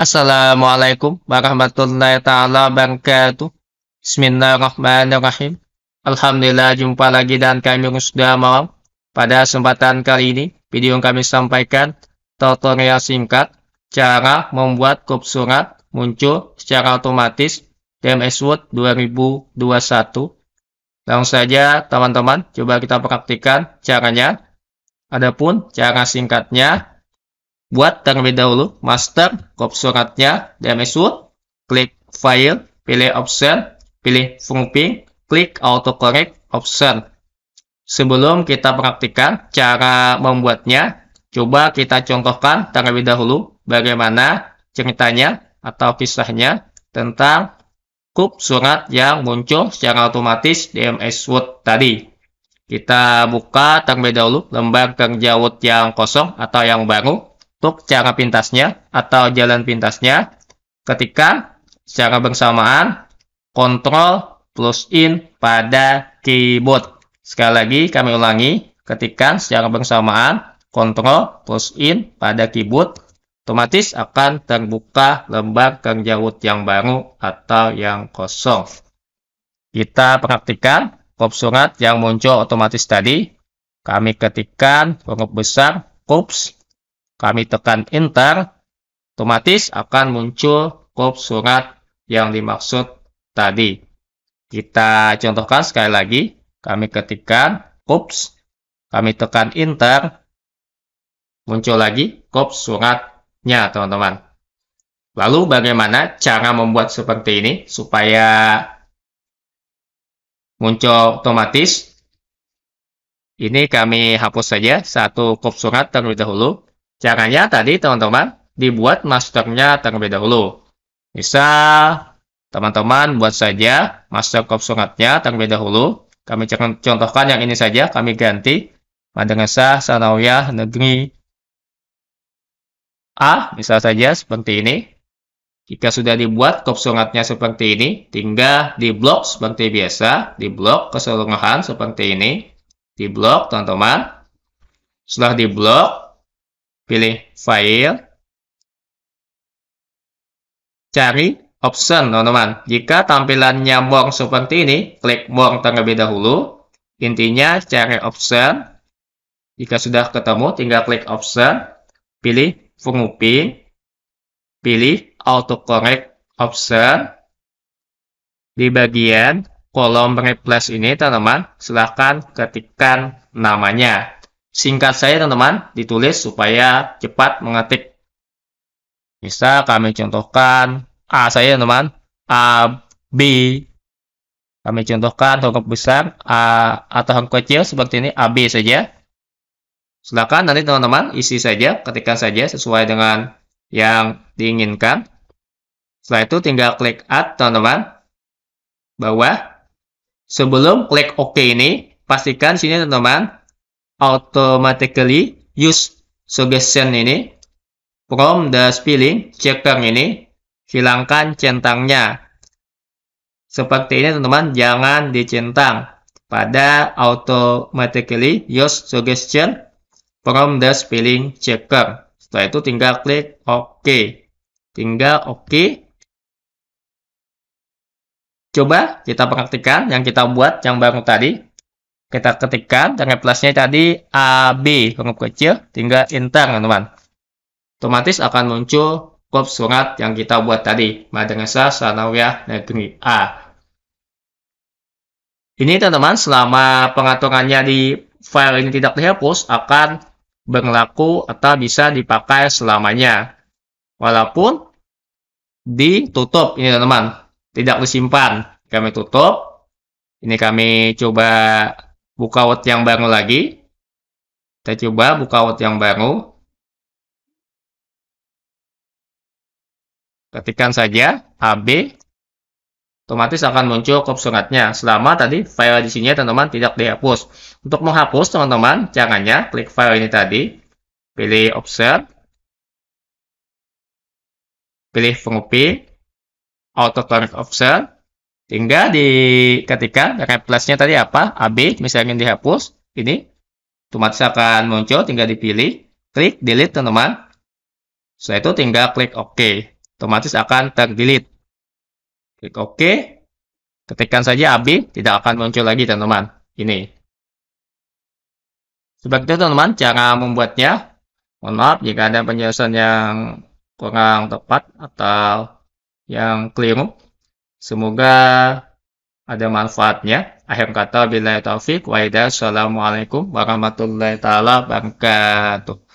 Assalamualaikum warahmatullahi taala wabarakatuh. Bismillahirrahmanirrahim. Alhamdulillah jumpa lagi dan kami sudah mau Pada kesempatan kali ini, video yang kami sampaikan tutorial singkat cara membuat kop surat muncul secara otomatis DMS Word 2021. Langsung saja teman-teman, coba kita praktikkan caranya. Adapun cara singkatnya, Buat terlebih dahulu master crop suratnya dan mesut, klik File, pilih Option, pilih fungping, klik auto Autocorrect Option. Sebelum kita praktikkan cara membuatnya, coba kita contohkan terlebih dahulu bagaimana ceritanya atau kisahnya tentang kop surat yang muncul secara otomatis di MS Word tadi. Kita buka terlebih dahulu lembar kerja Word yang kosong atau yang baru untuk cara pintasnya atau jalan pintasnya ketika secara bersamaan kontrol plus in pada keyboard. Sekali lagi kami ulangi, ketikan secara bersamaan kontrol plus in pada keyboard otomatis akan terbuka lembar kerja yang baru atau yang kosong. Kita perhatikan kop surat yang muncul otomatis tadi. Kami ketikkan huruf besar kops kami tekan Enter, otomatis akan muncul kop surat yang dimaksud tadi. Kita contohkan sekali lagi. Kami ketikkan kops, kami tekan Enter, muncul lagi kop suratnya, teman-teman. Lalu bagaimana cara membuat seperti ini supaya muncul otomatis? Ini kami hapus saja satu kop surat terlebih dahulu. Caranya tadi teman-teman dibuat masternya terlebih dahulu. Bisa teman-teman buat saja master kop suratnya terlebih dahulu. Kami contohkan yang ini saja, kami ganti Madrasah Sanawiyah Negeri A, misal saja seperti ini. Jika sudah dibuat kop suratnya seperti ini, tinggal di blok seperti biasa, di blok keseluruhan seperti ini, di blok teman-teman. Setelah di blok, pilih file, cari option teman-teman. Jika tampilannya box seperti ini, klik box terlebih dahulu. Intinya cari option. Jika sudah ketemu, tinggal klik option, pilih penguping, pilih auto correct option. Di bagian kolom replace ini, teman-teman, silahkan ketikkan namanya singkat saya teman-teman ditulis supaya cepat mengetik bisa kami contohkan A saya teman-teman A B kami contohkan huruf besar A atau huruf kecil seperti ini A B saja silakan nanti teman-teman isi saja ketikkan saja sesuai dengan yang diinginkan setelah itu tinggal klik add teman-teman bawah sebelum klik OK ini pastikan sini teman-teman automatically use suggestion ini from the spelling checker ini hilangkan centangnya. Seperti ini teman-teman, jangan dicentang pada automatically use suggestion from the spelling checker. Setelah itu tinggal klik OK. Tinggal OK. Coba kita praktikan yang kita buat yang baru tadi. Kita ketikkan dan plusnya tadi AB huruf kecil tinggal enter teman-teman. Otomatis akan muncul klub surat yang kita buat tadi Madrasah Sanawiyah Negeri A. Ini teman-teman selama pengaturannya di file ini tidak dihapus akan berlaku atau bisa dipakai selamanya. Walaupun ditutup ini teman-teman tidak disimpan kami tutup ini kami coba buka word yang baru lagi. Kita coba buka word yang baru. Ketikkan saja AB. Otomatis akan muncul kop suratnya. Selama tadi file di sini ya, teman-teman tidak dihapus. Untuk menghapus teman-teman, caranya klik file ini tadi. Pilih Observe. Pilih pengupi. Auto Correct Observe. Sehingga di ketika replace-nya tadi apa? AB misalnya dihapus, ini otomatis akan muncul tinggal dipilih, klik delete teman-teman. Setelah itu tinggal klik OK. Otomatis akan terdelete. Klik OK. Ketikkan saja AB, tidak akan muncul lagi teman-teman. Ini. Seperti itu teman-teman cara membuatnya. Mohon maaf jika ada penjelasan yang kurang tepat atau yang keliru. Semoga ada manfaatnya. Akhir kata bila taufik wa Assalamualaikum warahmatullahi taala wabarakatuh.